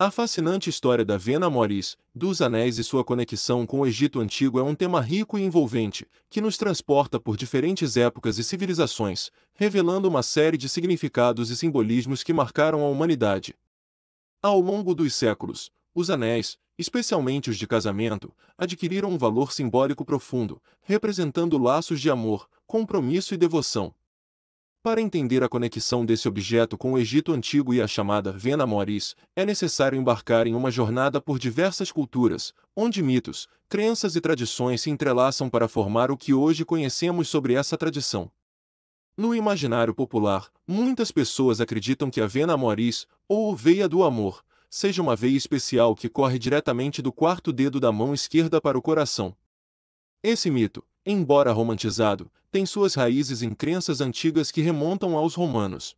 A fascinante história da Vena Moris, dos Anéis e sua conexão com o Egito Antigo é um tema rico e envolvente, que nos transporta por diferentes épocas e civilizações, revelando uma série de significados e simbolismos que marcaram a humanidade. Ao longo dos séculos, os anéis, especialmente os de casamento, adquiriram um valor simbólico profundo, representando laços de amor, compromisso e devoção, para entender a conexão desse objeto com o Egito Antigo e a chamada Vena Moris, é necessário embarcar em uma jornada por diversas culturas, onde mitos, crenças e tradições se entrelaçam para formar o que hoje conhecemos sobre essa tradição. No imaginário popular, muitas pessoas acreditam que a Vena Moris, ou Veia do Amor, seja uma veia especial que corre diretamente do quarto dedo da mão esquerda para o coração. Esse mito, embora romantizado, tem suas raízes em crenças antigas que remontam aos romanos.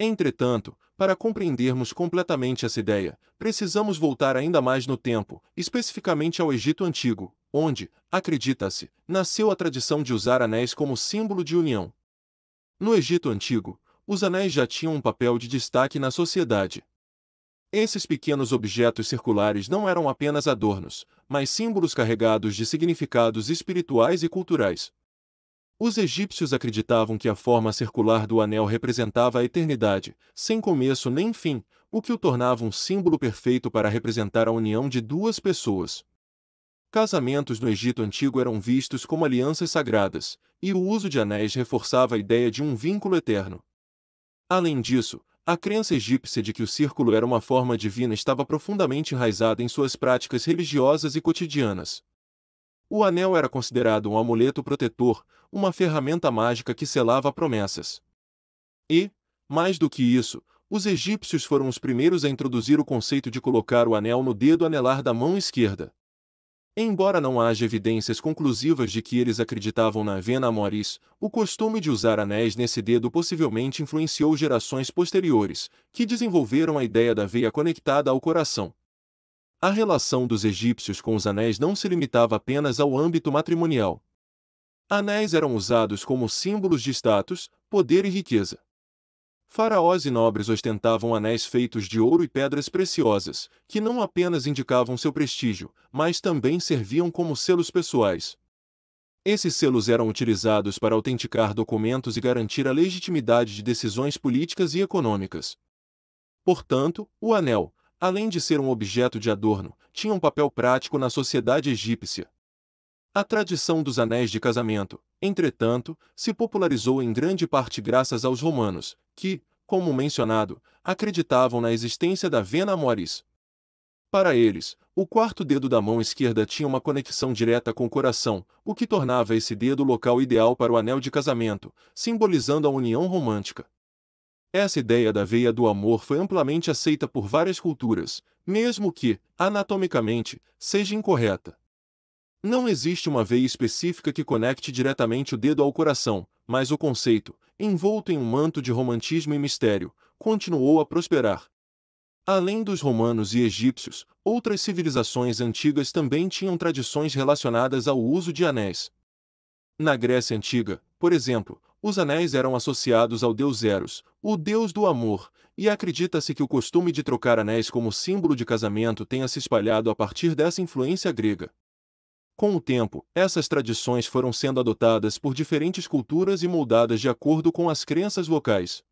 Entretanto, para compreendermos completamente essa ideia, precisamos voltar ainda mais no tempo, especificamente ao Egito Antigo, onde, acredita-se, nasceu a tradição de usar anéis como símbolo de união. No Egito Antigo, os anéis já tinham um papel de destaque na sociedade. Esses pequenos objetos circulares não eram apenas adornos, mas símbolos carregados de significados espirituais e culturais. Os egípcios acreditavam que a forma circular do anel representava a eternidade, sem começo nem fim, o que o tornava um símbolo perfeito para representar a união de duas pessoas. Casamentos no Egito Antigo eram vistos como alianças sagradas, e o uso de anéis reforçava a ideia de um vínculo eterno. Além disso, a crença egípcia de que o círculo era uma forma divina estava profundamente enraizada em suas práticas religiosas e cotidianas. O anel era considerado um amuleto protetor, uma ferramenta mágica que selava promessas. E, mais do que isso, os egípcios foram os primeiros a introduzir o conceito de colocar o anel no dedo anelar da mão esquerda. Embora não haja evidências conclusivas de que eles acreditavam na Vena Amoris, o costume de usar anéis nesse dedo possivelmente influenciou gerações posteriores, que desenvolveram a ideia da veia conectada ao coração. A relação dos egípcios com os anéis não se limitava apenas ao âmbito matrimonial. Anéis eram usados como símbolos de status, poder e riqueza. Faraós e nobres ostentavam anéis feitos de ouro e pedras preciosas, que não apenas indicavam seu prestígio, mas também serviam como selos pessoais. Esses selos eram utilizados para autenticar documentos e garantir a legitimidade de decisões políticas e econômicas. Portanto, o anel, além de ser um objeto de adorno, tinha um papel prático na sociedade egípcia. A tradição dos anéis de casamento, entretanto, se popularizou em grande parte graças aos romanos, que, como mencionado, acreditavam na existência da vena amoris. Para eles, o quarto dedo da mão esquerda tinha uma conexão direta com o coração, o que tornava esse dedo o local ideal para o anel de casamento, simbolizando a união romântica. Essa ideia da veia do amor foi amplamente aceita por várias culturas, mesmo que, anatomicamente, seja incorreta. Não existe uma veia específica que conecte diretamente o dedo ao coração, mas o conceito, envolto em um manto de romantismo e mistério, continuou a prosperar. Além dos romanos e egípcios, outras civilizações antigas também tinham tradições relacionadas ao uso de anéis. Na Grécia Antiga, por exemplo, os anéis eram associados ao deus Eros, o deus do amor, e acredita-se que o costume de trocar anéis como símbolo de casamento tenha se espalhado a partir dessa influência grega. Com o tempo, essas tradições foram sendo adotadas por diferentes culturas e moldadas de acordo com as crenças locais.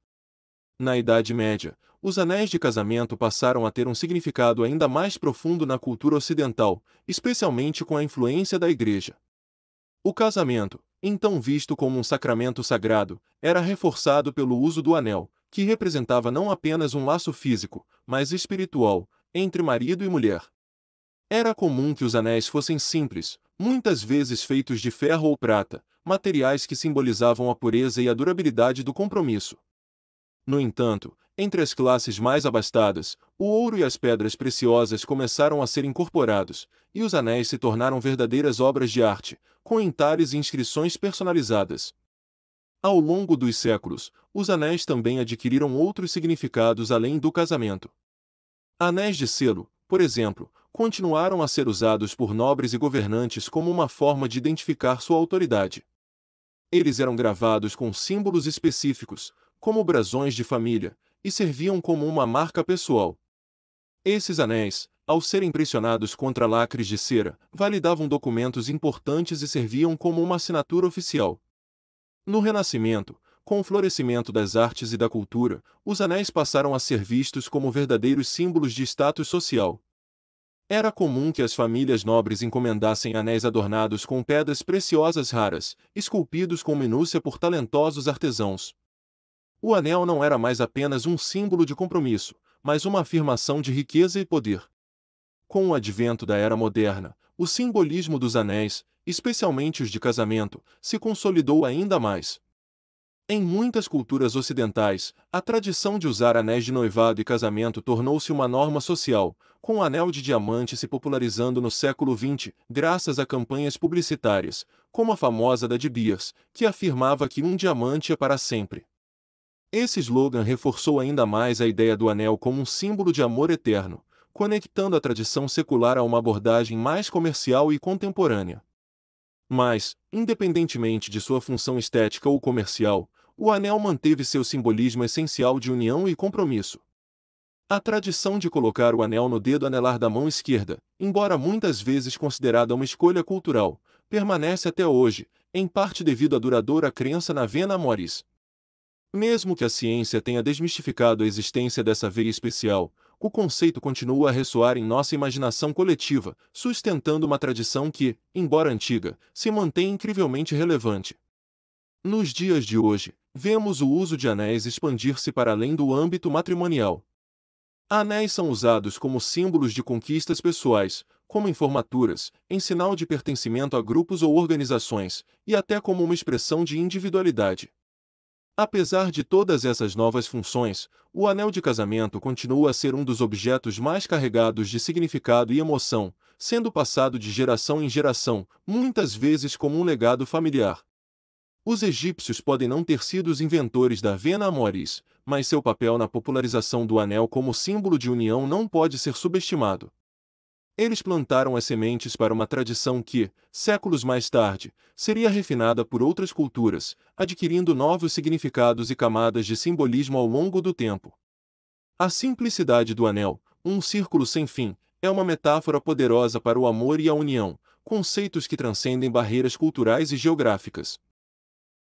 Na Idade Média, os anéis de casamento passaram a ter um significado ainda mais profundo na cultura ocidental, especialmente com a influência da Igreja. O casamento, então visto como um sacramento sagrado, era reforçado pelo uso do anel, que representava não apenas um laço físico, mas espiritual, entre marido e mulher. Era comum que os anéis fossem simples, muitas vezes feitos de ferro ou prata, materiais que simbolizavam a pureza e a durabilidade do compromisso. No entanto, entre as classes mais abastadas, o ouro e as pedras preciosas começaram a ser incorporados, e os anéis se tornaram verdadeiras obras de arte, com entalhes e inscrições personalizadas. Ao longo dos séculos, os anéis também adquiriram outros significados além do casamento. Anéis de selo, por exemplo, continuaram a ser usados por nobres e governantes como uma forma de identificar sua autoridade. Eles eram gravados com símbolos específicos, como brasões de família, e serviam como uma marca pessoal. Esses anéis, ao serem pressionados contra lacres de cera, validavam documentos importantes e serviam como uma assinatura oficial. No Renascimento, com o florescimento das artes e da cultura, os anéis passaram a ser vistos como verdadeiros símbolos de status social. Era comum que as famílias nobres encomendassem anéis adornados com pedras preciosas raras, esculpidos com minúcia por talentosos artesãos. O anel não era mais apenas um símbolo de compromisso, mas uma afirmação de riqueza e poder. Com o advento da era moderna, o simbolismo dos anéis, especialmente os de casamento, se consolidou ainda mais. Em muitas culturas ocidentais, a tradição de usar anéis de noivado e casamento tornou-se uma norma social, com o anel de diamante se popularizando no século XX, graças a campanhas publicitárias, como a famosa da de Beers, que afirmava que um diamante é para sempre. Esse slogan reforçou ainda mais a ideia do anel como um símbolo de amor eterno, conectando a tradição secular a uma abordagem mais comercial e contemporânea. Mas, independentemente de sua função estética ou comercial, o anel manteve seu simbolismo essencial de união e compromisso. A tradição de colocar o anel no dedo anelar da mão esquerda, embora muitas vezes considerada uma escolha cultural, permanece até hoje, em parte devido à duradoura crença na vena amoris. Mesmo que a ciência tenha desmistificado a existência dessa veia especial, o conceito continua a ressoar em nossa imaginação coletiva, sustentando uma tradição que, embora antiga, se mantém incrivelmente relevante. Nos dias de hoje, vemos o uso de anéis expandir-se para além do âmbito matrimonial. Anéis são usados como símbolos de conquistas pessoais, como em formaturas, em sinal de pertencimento a grupos ou organizações, e até como uma expressão de individualidade. Apesar de todas essas novas funções, o anel de casamento continua a ser um dos objetos mais carregados de significado e emoção, sendo passado de geração em geração, muitas vezes como um legado familiar. Os egípcios podem não ter sido os inventores da Vena Amoris, mas seu papel na popularização do anel como símbolo de união não pode ser subestimado. Eles plantaram as sementes para uma tradição que, séculos mais tarde, seria refinada por outras culturas, adquirindo novos significados e camadas de simbolismo ao longo do tempo. A simplicidade do anel, um círculo sem fim, é uma metáfora poderosa para o amor e a união, conceitos que transcendem barreiras culturais e geográficas.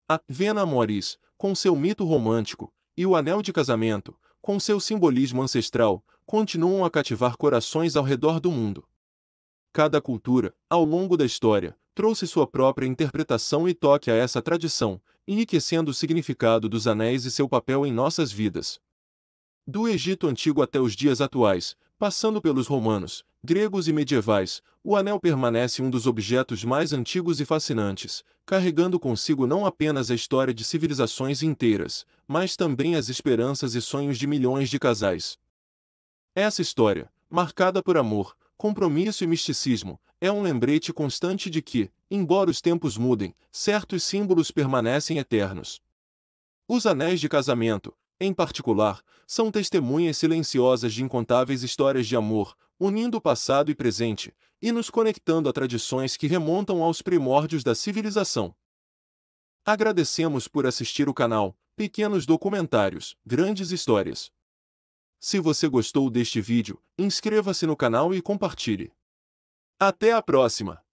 A Vena Amoris, com seu mito romântico, e o anel de casamento, com seu simbolismo ancestral, continuam a cativar corações ao redor do mundo. Cada cultura, ao longo da história, trouxe sua própria interpretação e toque a essa tradição, enriquecendo o significado dos anéis e seu papel em nossas vidas. Do Egito antigo até os dias atuais, passando pelos romanos, gregos e medievais, o anel permanece um dos objetos mais antigos e fascinantes, carregando consigo não apenas a história de civilizações inteiras, mas também as esperanças e sonhos de milhões de casais. Essa história, marcada por amor, compromisso e misticismo, é um lembrete constante de que, embora os tempos mudem, certos símbolos permanecem eternos. Os anéis de casamento, em particular, são testemunhas silenciosas de incontáveis histórias de amor, unindo passado e presente, e nos conectando a tradições que remontam aos primórdios da civilização. Agradecemos por assistir o canal Pequenos Documentários, Grandes Histórias. Se você gostou deste vídeo, inscreva-se no canal e compartilhe. Até a próxima!